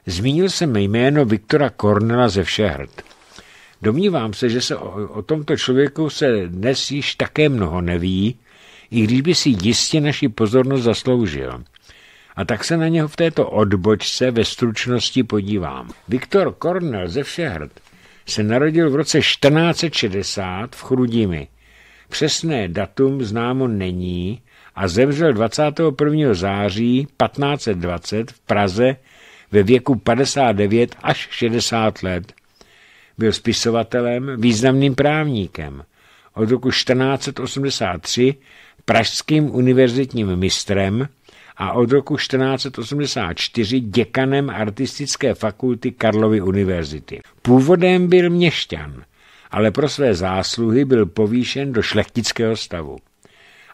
Zmínil jsem jméno Viktora Kornela ze Všehrd. Domnívám se, že se o, o tomto člověku se dnes již také mnoho neví, i když by si jistě naši pozornost zasloužil. A tak se na něho v této odbočce ve stručnosti podívám. Viktor Kornel ze Všehrd se narodil v roce 1460 v Chrudimi. Přesné datum známo není a zemřel 21. září 1520 v Praze ve věku 59 až 60 let. Byl spisovatelem, významným právníkem. Od roku 1483 pražským univerzitním mistrem a od roku 1484 děkanem artistické fakulty Karlovy univerzity. Původem byl měšťan, ale pro své zásluhy byl povýšen do šlechtického stavu.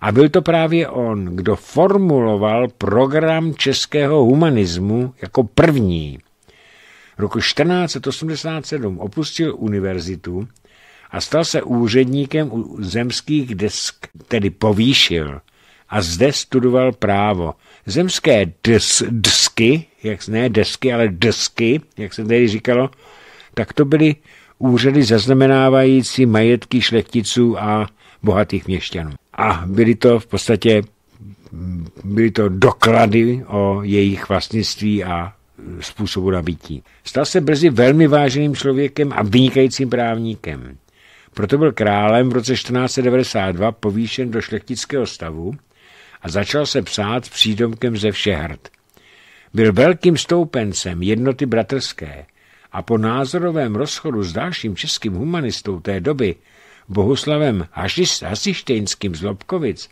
A byl to právě on, kdo formuloval program českého humanismu jako první roku 1487 opustil univerzitu a stal se úředníkem u zemských desk, tedy povýšil a zde studoval právo. Zemské des, desky, jak ne desky, ale desky, jak se tady říkalo, tak to byly úřady zaznamenávající majetky šlechticů a bohatých měšťanů. A byly to v podstatě byly to doklady o jejich vlastnictví a způsobu nabití. Stal se brzy velmi váženým člověkem a vynikajícím právníkem. Proto byl králem v roce 1492 povýšen do šlechtického stavu a začal se psát přídomkem ze všehrd. Byl velkým stoupencem jednoty bratrské a po názorovém rozchodu s dalším českým humanistou té doby, Bohuslavem Hasištejnským z Lobkovic,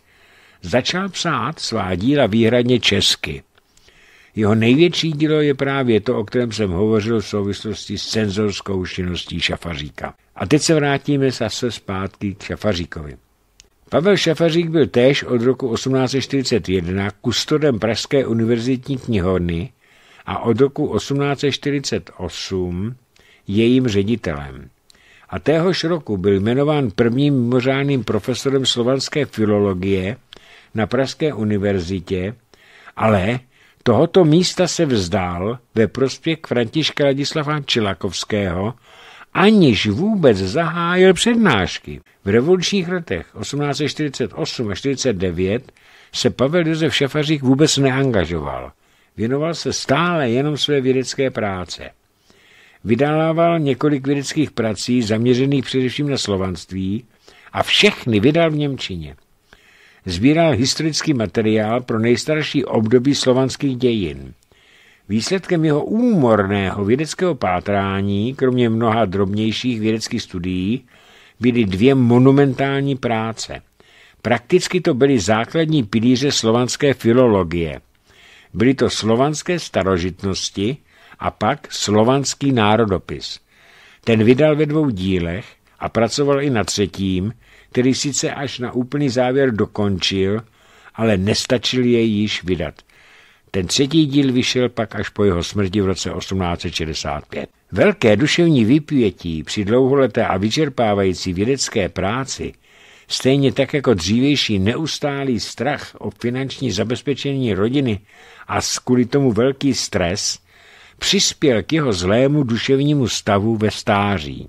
začal psát svá díla výhradně česky. Jeho největší dílo je právě to, o kterém jsem hovořil v souvislosti s cenzorskou činností Šafaříka. A teď se vrátíme zase zpátky k Šafaříkovi. Pavel Šafařík byl též od roku 1841 kustodem Pražské univerzitní knihovny a od roku 1848 jejím ředitelem. A téhož roku byl jmenován prvním mimořádným profesorem slovanské filologie na Pražské univerzitě, ale Tohoto místa se vzdál ve prospěch Františka Ladislava Čilakovského, aniž vůbec zahájil přednášky. V revolučních letech 1848 a 49 se Pavel Josef Šafařík vůbec neangažoval. Věnoval se stále jenom své vědecké práce. Vydával několik vědeckých prací zaměřených především na slovanství a všechny vydal v Němčině sbíral historický materiál pro nejstarší období slovanských dějin. Výsledkem jeho úmorného vědeckého pátrání, kromě mnoha drobnějších vědeckých studií, byly dvě monumentální práce. Prakticky to byly základní pilíře slovanské filologie. Byly to slovanské starožitnosti a pak slovanský národopis. Ten vydal ve dvou dílech a pracoval i na třetím, který sice až na úplný závěr dokončil, ale nestačil jej již vydat. Ten třetí díl vyšel pak až po jeho smrti v roce 1865. Velké duševní vypětí při dlouholeté a vyčerpávající vědecké práci, stejně tak jako dřívější neustálý strach o finanční zabezpečení rodiny a kvůli tomu velký stres, přispěl k jeho zlému duševnímu stavu ve stáří.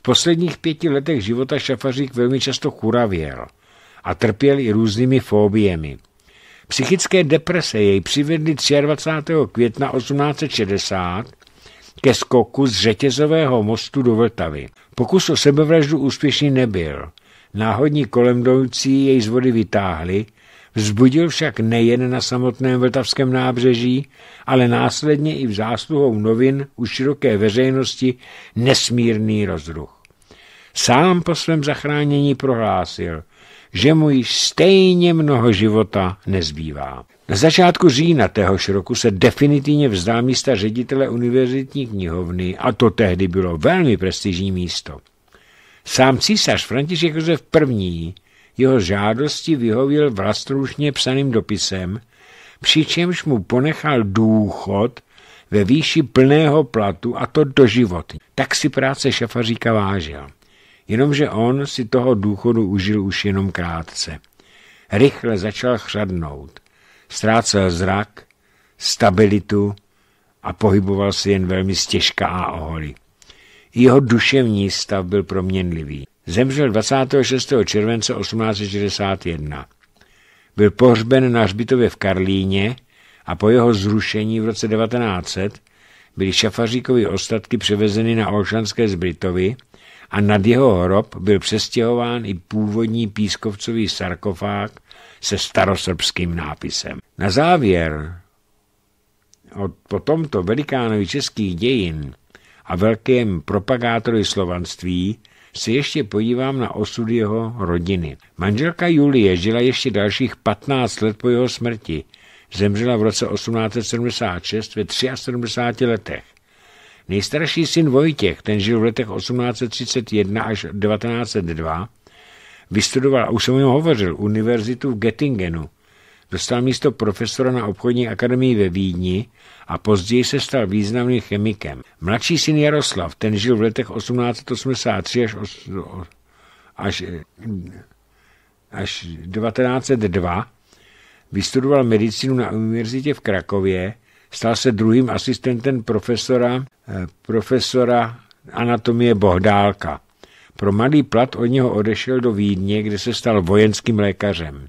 V posledních pěti letech života šafařík velmi často churavěl a trpěl i různými fóbiemi. Psychické deprese jej přivedly 23. května 1860 ke skoku z řetězového mostu do Vltavy. Pokus o sebevraždu úspěšný nebyl. Náhodní kolem jdoucí jej z vody vytáhli Vzbudil však nejen na samotném vltavském nábřeží, ale následně i v zásluhou novin u široké veřejnosti nesmírný rozruch. Sám po svém zachránění prohlásil, že mu již stejně mnoho života nezbývá. Na začátku října téhož roku se definitivně vzdá místa ředitele univerzitní knihovny a to tehdy bylo velmi prestižní místo. Sám císař František Josef I jeho žádosti vyhověl vlastrušně psaným dopisem, přičemž mu ponechal důchod ve výši plného platu a to doživotně. Tak si práce šafaříka vážil. Jenomže on si toho důchodu užil už jenom krátce. Rychle začal chřadnout. Ztrácel zrak, stabilitu a pohyboval se jen velmi stěžka a oholi. Jeho duševní stav byl proměnlivý. Zemřel 26. července 1861. Byl pohřben na hřbitově v Karlíně a po jeho zrušení v roce 1900 byly Šafaříkovy ostatky převezeny na Olšanské zbytovy a nad jeho hrob byl přestěhován i původní pískovcový sarkofág se starosrbským nápisem. Na závěr od, po tomto velikánovi českých dějin a velkém propagátoru slovanství se ještě podívám na osud jeho rodiny. Manželka Julie žila ještě dalších 15 let po jeho smrti. Zemřela v roce 1876 ve 73 letech. Nejstarší syn Vojtěch, ten žil v letech 1831 až 1902, vystudoval, a už jsem o něm hovořil, univerzitu v Göttingenu Dostal místo profesora na obchodní akademii ve Vídni a později se stal významným chemikem. Mladší syn Jaroslav, ten žil v letech 1883 až, až, až 1902, vystudoval medicínu na univerzitě v Krakově, stal se druhým asistentem profesora, eh, profesora anatomie Bohdálka. Pro malý plat od něho odešel do Vídně, kde se stal vojenským lékařem.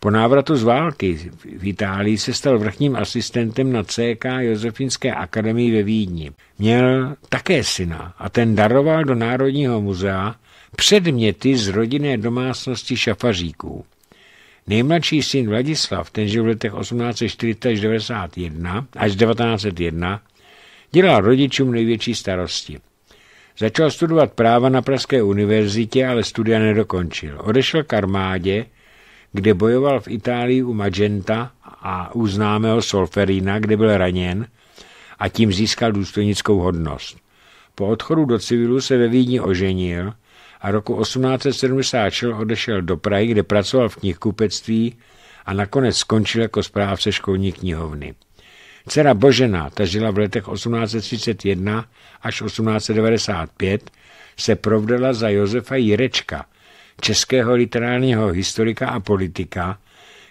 Po návratu z války v Itálii se stal vrchním asistentem na CK Josefinské akademii ve Vídni. Měl také syna a ten daroval do Národního muzea předměty z rodinné domácnosti šafaříků. Nejmladší syn Vladislav, ten žil v letech 1840 až 1901, až 1901 dělal rodičům největší starosti. Začal studovat práva na Pražské univerzitě, ale studia nedokončil. Odešel k armádě, kde bojoval v Itálii u Magenta a u známého Solferina, kde byl raněn a tím získal důstojnickou hodnost. Po odchodu do civilu se ve Vídni oženil a roku 1876 odešel do Prahy, kde pracoval v knihkupectví a nakonec skončil jako správce školní knihovny. Dcera Božena, ta žila v letech 1831 až 1895, se provdala za Josefa Jirečka – českého literárního historika a politika,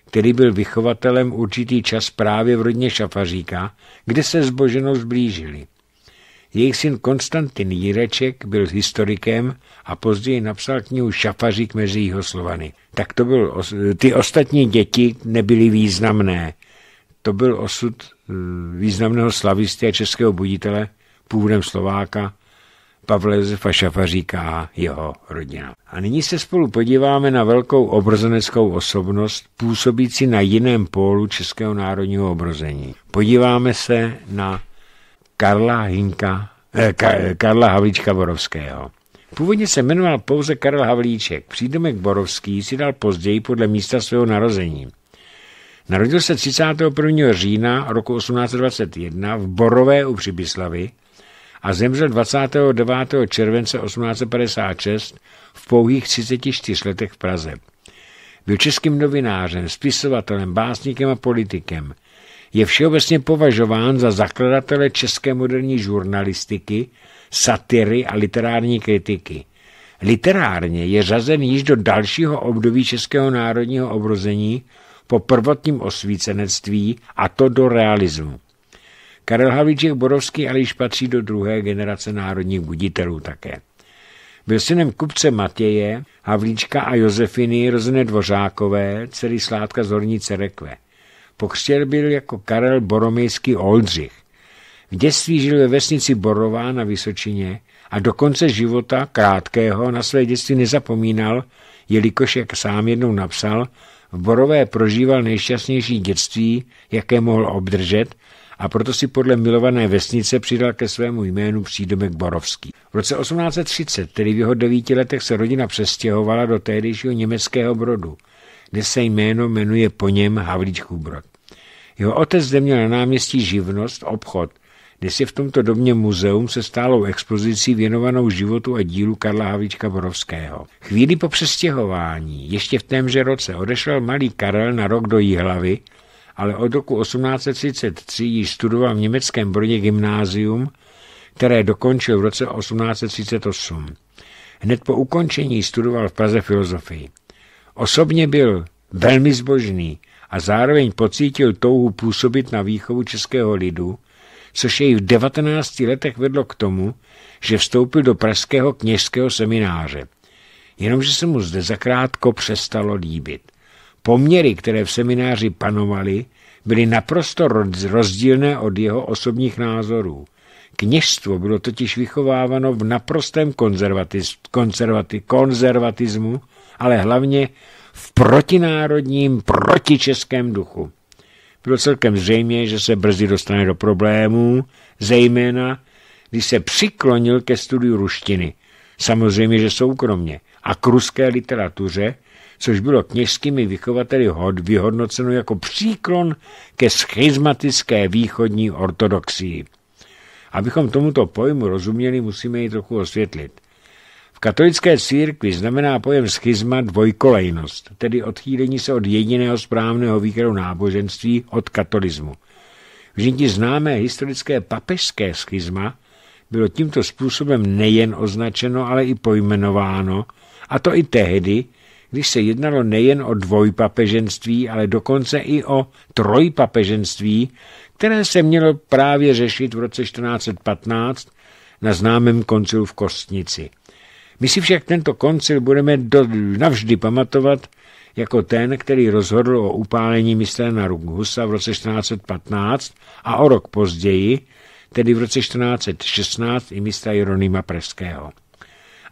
který byl vychovatelem určitý čas právě v rodně Šafaříka, kde se s Boženou zblížili. Jejich syn Konstantin Jíreček byl historikem a později napsal knihu Šafařík mezi jeho slovany. Tak to byl, ty ostatní děti nebyly významné. To byl osud e, významného slavisty a českého buditele, původem Slováka Pavle Josefa Šafa říká jeho rodina. A nyní se spolu podíváme na velkou obrozeneckou osobnost působící na jiném pólu českého národního obrození. Podíváme se na Karla, Hinka, eh, Karla Havlíčka Borovského. Původně se jmenoval pouze Karel Havlíček. Přídomek Borovský si dal později podle místa svého narození. Narodil se 31. října roku 1821 v Borové u Přibyslavy, a zemřel 29. července 1856 v pouhých 34 letech v Praze. Byl českým novinářem, spisovatelem, básníkem a politikem. Je všeobecně považován za zakladatele české moderní žurnalistiky, satiry a literární kritiky. Literárně je řazen již do dalšího období českého národního obrození po prvotním osvícenectví a to do realismu. Karel Havlíček Borovský ale již patří do druhé generace národních buditelů také. Byl synem kupce Matěje, Havlíčka a Josefiny rozené Dvořákové, celý Sládka z Hornice Rekle. Pokřtěl byl jako Karel Boromejský Oldřich. V dětství žil ve vesnici Borová na Vysočině a do konce života, krátkého, na své dětství nezapomínal, jelikož, jak sám jednou napsal, v Borové prožíval nejšťastnější dětství, jaké mohl obdržet – a proto si podle milované vesnice přidal ke svému jménu přídomek Borovský. V roce 1830, tedy v jeho devíti letech, se rodina přestěhovala do tehdejšího německého brodu, kde se jméno jmenuje po něm Havlíčkův brod. Jeho otec zde měl na náměstí živnost, obchod, kde je v tomto domě muzeum se stálou expozicí věnovanou životu a dílu Karla Havlíčka Borovského. Chvíli po přestěhování, ještě v témže roce, odešel malý Karel na rok do Jihlavy, ale od roku 1833 již studoval v německém Brodě gymnázium, které dokončil v roce 1838. Hned po ukončení studoval v Praze filozofii. Osobně byl velmi zbožný a zároveň pocítil touhu působit na výchovu českého lidu, což jej v 19 letech vedlo k tomu, že vstoupil do pražského kněžského semináře. Jenomže se mu zde zakrátko přestalo líbit – Poměry, které v semináři panovaly, byly naprosto rozdílné od jeho osobních názorů. Kněžstvo bylo totiž vychováváno v naprostém konzervatiz, konzervati, konzervatismu, ale hlavně v protinárodním, protičeském duchu. Bylo celkem zřejmé, že se brzy dostane do problémů, zejména když se přiklonil ke studiu ruštiny, samozřejmě, že soukromně, a k ruské literatuře, což bylo kněžskými vychovateli hod vyhodnoceno jako příklon ke schizmatické východní ortodoxii. Abychom tomuto pojmu rozuměli, musíme ji trochu osvětlit. V katolické církvi znamená pojem schizma dvojkolejnost, tedy odchýlení se od jediného správného výkladu náboženství, od katolismu. Vždyť známé historické papežské schizma – bylo tímto způsobem nejen označeno, ale i pojmenováno, a to i tehdy, když se jednalo nejen o dvojpapeženství, ale dokonce i o trojpapeženství, které se mělo právě řešit v roce 1415 na známém koncilu v Kostnici. My si však tento koncil budeme do, navždy pamatovat jako ten, který rozhodl o upálení mistrana Rukhusa v roce 1415 a o rok později tedy v roce 1416 i mistra Jeronýma Preského.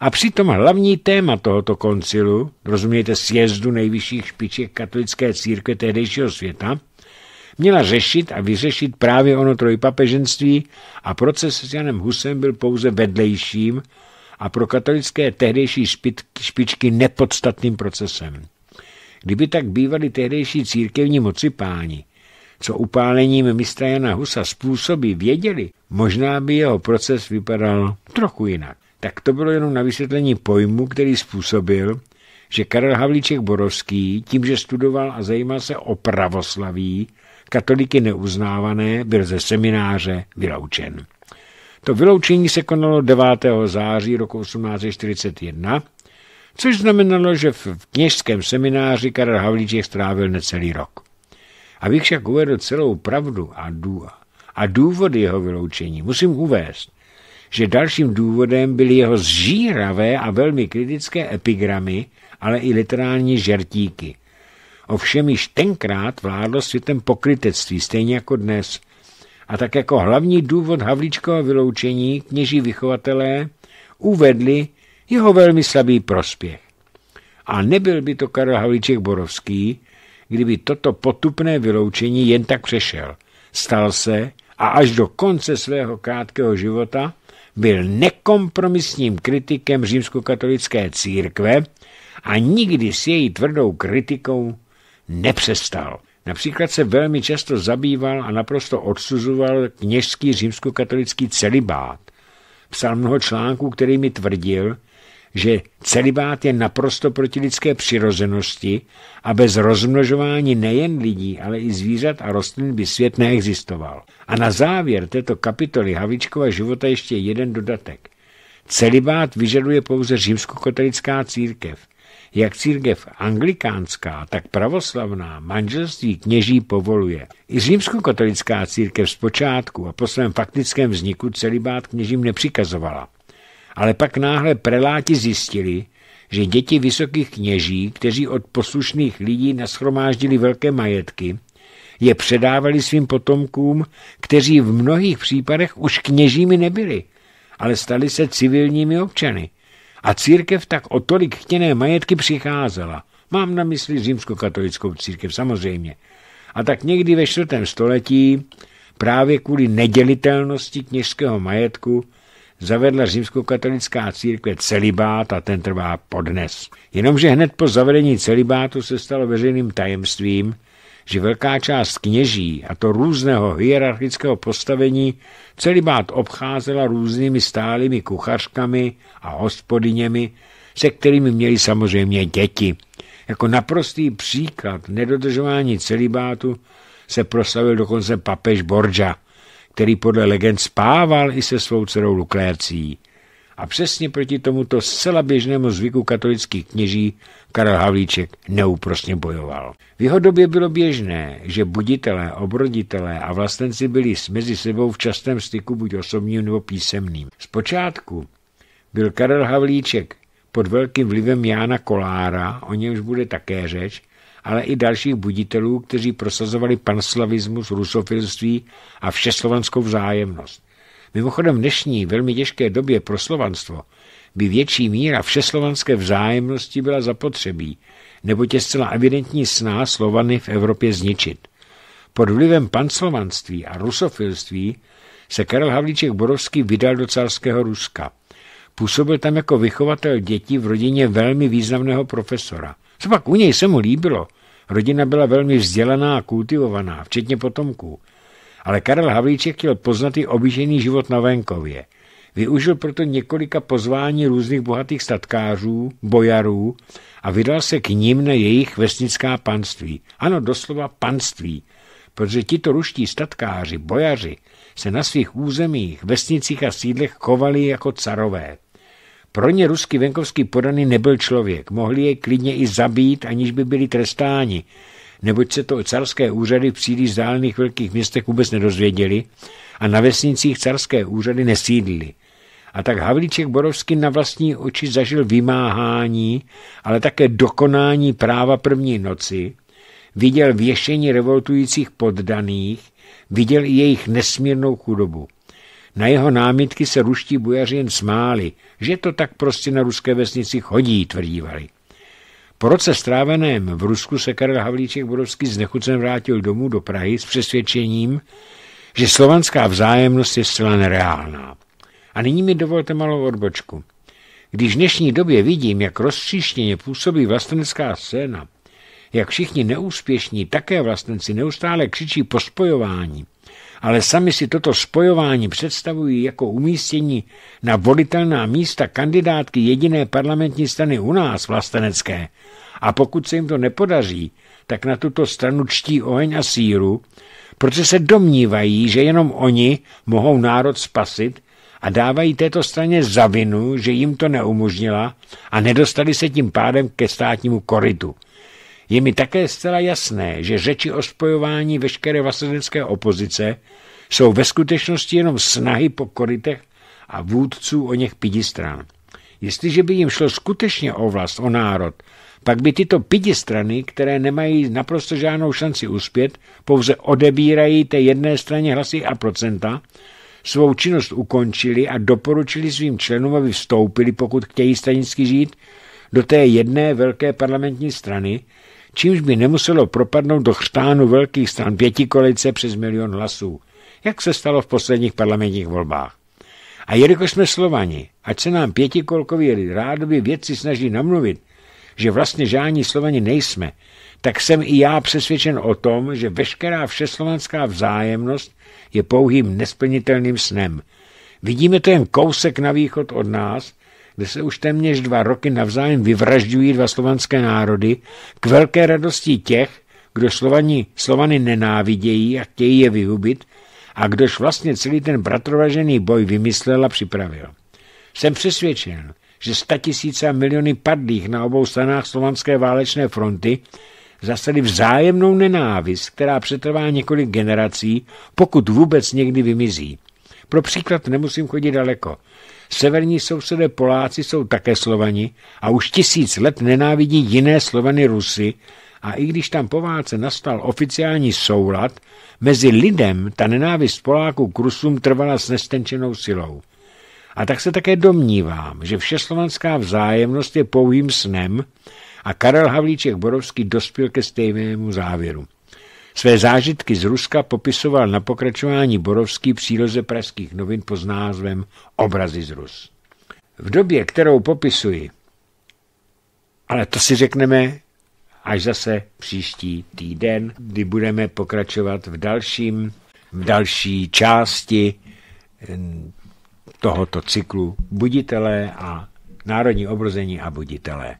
A přitom hlavní téma tohoto koncilu, rozumějte sjezdu nejvyšších špiček katolické církve tehdejšího světa, měla řešit a vyřešit právě ono trojpapeženství a proces s Janem Husem byl pouze vedlejším a pro katolické tehdejší špičky nepodstatným procesem. Kdyby tak bývali tehdejší církevní moci páni, co upálením mistra Jana Husa způsobí, věděli, možná by jeho proces vypadal trochu jinak. Tak to bylo jenom na vysvětlení pojmu, který způsobil, že Karel Havlíček Borovský, tím, že studoval a zajímal se o pravoslaví, katoliky neuznávané, byl ze semináře vyloučen. To vyloučení se konalo 9. září roku 1841, což znamenalo, že v kněžském semináři Karel Havlíček strávil necelý rok. Abych však uvedl celou pravdu a, dů, a důvody jeho vyloučení, musím uvést, že dalším důvodem byly jeho zžíravé a velmi kritické epigramy, ale i literální žertíky. Ovšem již tenkrát vládlo světem pokrytectví, stejně jako dnes. A tak jako hlavní důvod Havlíčkova vyloučení kněží vychovatelé uvedli jeho velmi slabý prospěch. A nebyl by to Karel Havlíček Borovský, kdyby toto potupné vyloučení jen tak přešel. Stal se a až do konce svého krátkého života byl nekompromisním kritikem římskokatolické církve a nikdy s její tvrdou kritikou nepřestal. Například se velmi často zabýval a naprosto odsuzoval kněžský římskokatolický celibát. Psal mnoho článků, kterými tvrdil, že celibát je naprosto proti lidské přirozenosti a bez rozmnožování nejen lidí, ale i zvířat a rostlin by svět neexistoval. A na závěr této kapitoly Havličkova života ještě jeden dodatek. Celibát vyžaduje pouze římskokatolická církev. Jak církev anglikánská, tak pravoslavná manželství kněží povoluje. I římskokatolická církev zpočátku a po svém faktickém vzniku celibát kněžím nepřikazovala ale pak náhle preláti zjistili, že děti vysokých kněží, kteří od poslušných lidí naschromáždili velké majetky, je předávali svým potomkům, kteří v mnohých případech už kněžími nebyli, ale stali se civilními občany. A církev tak o tolik chtěné majetky přicházela. Mám na mysli římskokatolickou církev, samozřejmě. A tak někdy ve čtvrtém století právě kvůli nedělitelnosti kněžského majetku zavedla římskokatolická církve celibát a ten trvá podnes. Jenomže hned po zavedení celibátu se stalo veřejným tajemstvím, že velká část kněží, a to různého hierarchického postavení, celibát obcházela různými stálými kuchařkami a hospodyněmi, se kterými měli samozřejmě děti. Jako naprostý příklad nedodržování celibátu se proslavil dokonce papež Borja který podle legend spával i se svou dcerou Lukrécí. A přesně proti tomuto zcela běžnému zvyku katolických kněží Karel Havlíček neúprosně bojoval. V jeho době bylo běžné, že buditelé, obroditelé a vlastenci byli mezi sebou v častém styku buď osobním nebo písemným. Zpočátku byl Karel Havlíček pod velkým vlivem Jána Kolára, o němž bude také řeč, ale i dalších buditelů, kteří prosazovali panslavismus, rusofilství a všeslovanskou vzájemnost. Mimochodem v dnešní velmi těžké době pro slovanstvo by větší míra všeslovanské vzájemnosti byla zapotřebí, nebo je zcela evidentní sná Slovany v Evropě zničit. Pod vlivem panslovanství a rusofilství se Karel Havlíček Borovský vydal do carského Ruska. Působil tam jako vychovatel dětí v rodině velmi významného profesora. Co pak u něj se mu líbilo? Rodina byla velmi vzdělaná a kultivovaná, včetně potomků. Ale Karel Havlíček chtěl i obyžený život na venkově. Využil proto několika pozvání různých bohatých statkářů, bojarů a vydal se k ním na jejich vesnická panství. Ano, doslova panství, protože tito ruští statkáři, bojaři, se na svých územích, vesnicích a sídlech chovali jako carové. Pro ně ruský venkovský podaný nebyl člověk, mohli je klidně i zabít, aniž by byli trestáni, neboť se to carské úřady v příliš zálených velkých městech vůbec nedozvěděli a na vesnicích carské úřady nesídlili. A tak Havlíček Borovský na vlastní oči zažil vymáhání, ale také dokonání práva první noci, viděl věšení revoltujících poddaných, viděl i jejich nesmírnou chudobu. Na jeho námitky se ruští bojaři jen smáli, že to tak prostě na ruské vesnici chodí, tvrdívali. Po roce stráveném v Rusku se Karel Havlíček budovský znechucen vrátil domů do Prahy s přesvědčením, že slovanská vzájemnost je zcela nereálná. A nyní mi dovolte malou odbočku. Když v dnešní době vidím, jak rozstříštěně působí vlastenecká scéna, jak všichni neúspěšní, také vlastenci neustále křičí po spojování – ale sami si toto spojování představují jako umístění na volitelná místa kandidátky jediné parlamentní strany u nás, vlastenecké. A pokud se jim to nepodaří, tak na tuto stranu čtí oheň a síru, protože se domnívají, že jenom oni mohou národ spasit a dávají této straně za vinu, že jim to neumožnila a nedostali se tím pádem ke státnímu koritu – je mi také zcela jasné, že řeči o spojování veškeré vasadecké opozice jsou ve skutečnosti jenom snahy po korytech a vůdců o něch stran. Jestliže by jim šlo skutečně o vlast, o národ, pak by tyto strany, které nemají naprosto žádnou šanci uspět, pouze odebírají té jedné straně hlasy a procenta, svou činnost ukončili a doporučili svým členům, aby vstoupili, pokud chtějí stranicky žít, do té jedné velké parlamentní strany, čímž by nemuselo propadnout do chřtánu velkých stran pětikolice přes milion hlasů, jak se stalo v posledních parlamentních volbách. A jelikož jsme Slovani, ať se nám pětikolkoví rádoby věci snaží namluvit, že vlastně žádní Slovani nejsme, tak jsem i já přesvědčen o tom, že veškerá všeslovanská vzájemnost je pouhým nesplnitelným snem. Vidíme to jen kousek na východ od nás kde se už téměř dva roky navzájem vyvražďují dva slovanské národy, k velké radosti těch, kdo Slovani, Slovany nenávidějí a chtějí je vyhubit, a kdož vlastně celý ten bratrovažený boj vymyslel a připravil. Jsem přesvědčen, že statisíce a miliony padlých na obou stranách slovanské válečné fronty zasady vzájemnou nenávist, která přetrvá několik generací, pokud vůbec někdy vymizí. Pro příklad nemusím chodit daleko. Severní sousedé Poláci jsou také Slovani a už tisíc let nenávidí jiné Slovany Rusy a i když tam po válce nastal oficiální soulad, mezi lidem ta nenávist Poláků k Rusům trvala s nestenčenou silou. A tak se také domnívám, že všeslovanská vzájemnost je pouhým snem a Karel Havlíček Borovský dospěl ke stejnému závěru. Své zážitky z Ruska popisoval na pokračování Borovský příloze pražských novin pod názvem Obrazy z Rus. V době, kterou popisuji, ale to si řekneme až zase příští týden, kdy budeme pokračovat v dalším, v další části eh, tohoto cyklu buditelé a národní obrození a buditelé.